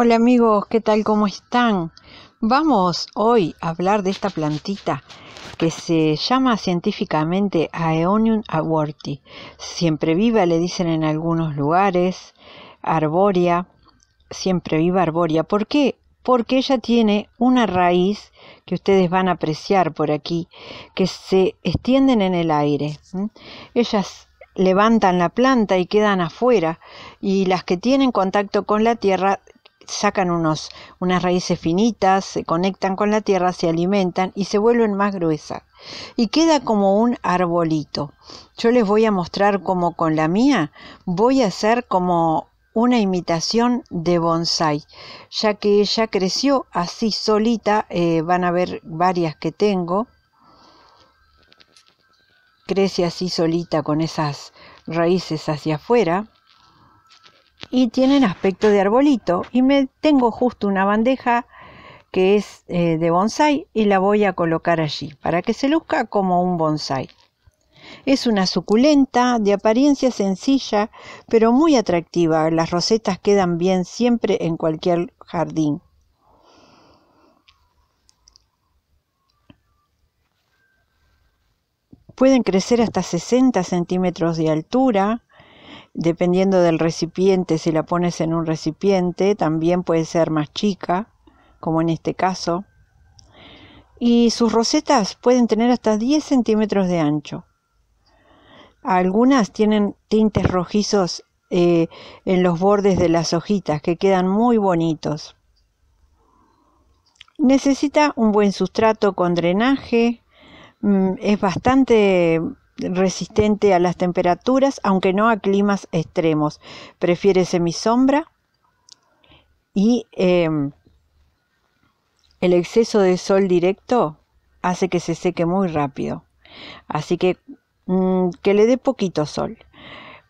Hola amigos, ¿qué tal? ¿Cómo están? Vamos hoy a hablar de esta plantita que se llama científicamente Aeonium aborti. Siempre viva, le dicen en algunos lugares, arbórea, siempre viva arbórea. ¿Por qué? Porque ella tiene una raíz que ustedes van a apreciar por aquí, que se extienden en el aire. Ellas levantan la planta y quedan afuera y las que tienen contacto con la tierra sacan unos, unas raíces finitas, se conectan con la tierra, se alimentan y se vuelven más gruesas. Y queda como un arbolito. Yo les voy a mostrar cómo con la mía voy a hacer como una imitación de bonsai, ya que ella creció así solita, eh, van a ver varias que tengo, crece así solita con esas raíces hacia afuera y tienen aspecto de arbolito. Y me tengo justo una bandeja que es eh, de bonsai y la voy a colocar allí para que se luzca como un bonsai. Es una suculenta de apariencia sencilla pero muy atractiva. Las rosetas quedan bien siempre en cualquier jardín. Pueden crecer hasta 60 centímetros de altura dependiendo del recipiente, si la pones en un recipiente, también puede ser más chica, como en este caso. Y sus rosetas pueden tener hasta 10 centímetros de ancho. Algunas tienen tintes rojizos eh, en los bordes de las hojitas que quedan muy bonitos. Necesita un buen sustrato con drenaje, mm, es bastante resistente a las temperaturas, aunque no a climas extremos. Prefiere semisombra y em, el exceso de sol directo hace que se seque muy rápido. Así que mm, que le dé poquito sol.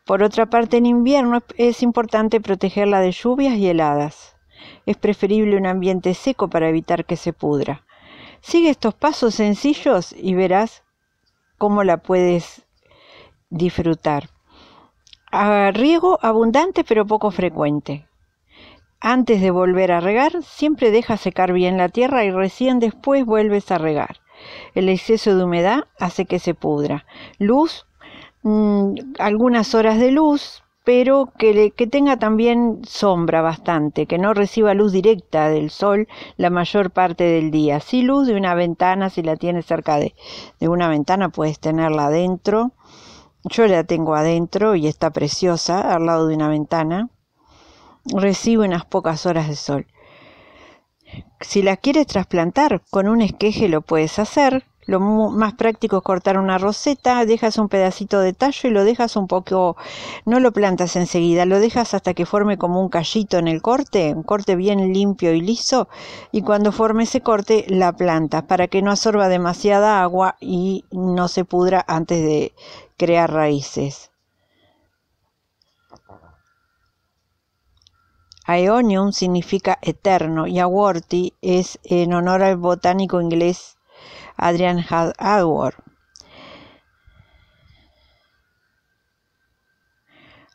Por otra parte, en invierno es importante protegerla de lluvias y heladas. Es preferible un ambiente seco para evitar que se pudra. Sigue estos pasos sencillos y verás cómo la puedes disfrutar. A riego abundante pero poco frecuente. Antes de volver a regar, siempre deja secar bien la tierra y recién después vuelves a regar. El exceso de humedad hace que se pudra. Luz, mm, algunas horas de luz, pero que, tenga también sombra bastante, que no reciba luz directa del sol la mayor parte del día. Si luz de una ventana, si la tienes cerca de, de una ventana puedes tenerla adentro. Yo la tengo adentro y está preciosa al lado de una ventana. Recibe unas pocas horas de sol. Si la quieres trasplantar con un esqueje lo puedes hacer, lo más práctico es cortar una roseta, dejas un pedacito de tallo y lo dejas un poco, no lo plantas enseguida, lo dejas hasta que forme como un callito en el corte, un corte bien limpio y liso, y cuando forme ese corte la plantas para que no absorba demasiada agua y no se pudra antes de crear raíces. Aeonium significa eterno y Aworti es en honor al botánico inglés Adrian Howard.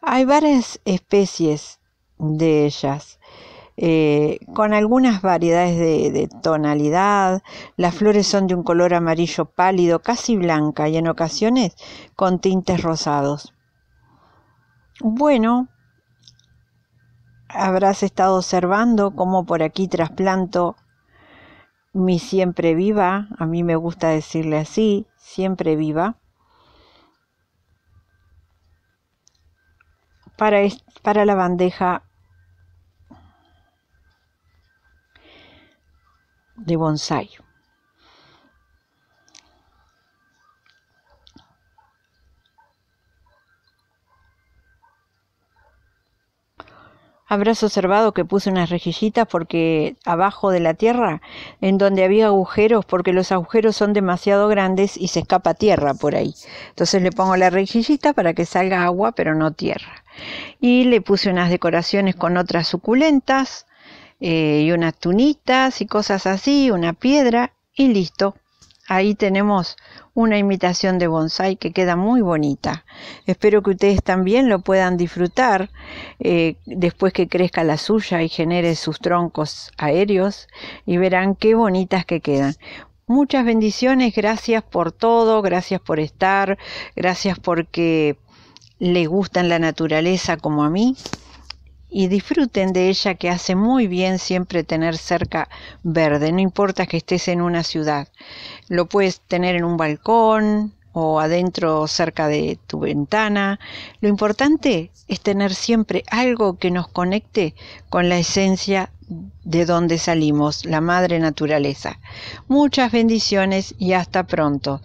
Hay varias especies de ellas, eh, con algunas variedades de, de, tonalidad. Las flores son de un color amarillo pálido, casi blanca, y en ocasiones con tintes rosados. Bueno, habrás estado observando cómo por aquí trasplanto mi siempre viva, a mí me gusta decirle así, siempre viva, para, para la bandeja de bonsai. Habrás observado que puse unas rejillitas porque abajo de la tierra, en donde había agujeros, porque los agujeros son demasiado grandes y se escapa tierra por ahí. Entonces le pongo la rejillita para que salga agua, pero no tierra. Y le puse unas decoraciones con otras suculentas eh, y unas tunitas y cosas así, una piedra y listo. Ahí tenemos una imitación de bonsai que queda muy bonita. Espero que ustedes también lo puedan disfrutar eh, después que crezca la suya y genere sus troncos aéreos y verán qué bonitas que quedan. Muchas bendiciones, gracias por todo, gracias por estar, gracias porque le gustan la naturaleza como a mí y disfruten de ella que hace muy bien siempre tener cerca verde, no importa que estés en una ciudad. Lo puedes tener en un balcón o adentro cerca de tu ventana. Lo importante es tener siempre algo que nos conecte con la esencia de donde salimos, la madre naturaleza. Muchas bendiciones y hasta pronto.